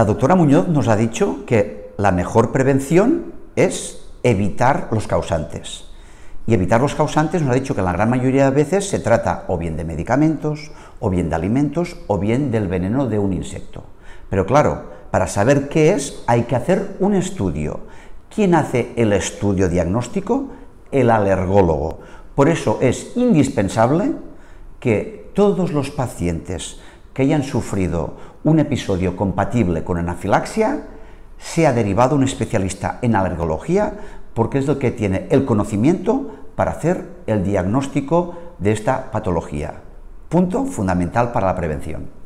La doctora Muñoz nos ha dicho que la mejor prevención es evitar los causantes. Y evitar los causantes nos ha dicho que la gran mayoría de veces se trata o bien de medicamentos, o bien de alimentos, o bien del veneno de un insecto. Pero claro, para saber qué es hay que hacer un estudio. ¿Quién hace el estudio diagnóstico? El alergólogo. Por eso es indispensable que todos los pacientes que hayan sufrido un episodio compatible con anafilaxia, se ha derivado un especialista en alergología, porque es el que tiene el conocimiento para hacer el diagnóstico de esta patología. Punto fundamental para la prevención.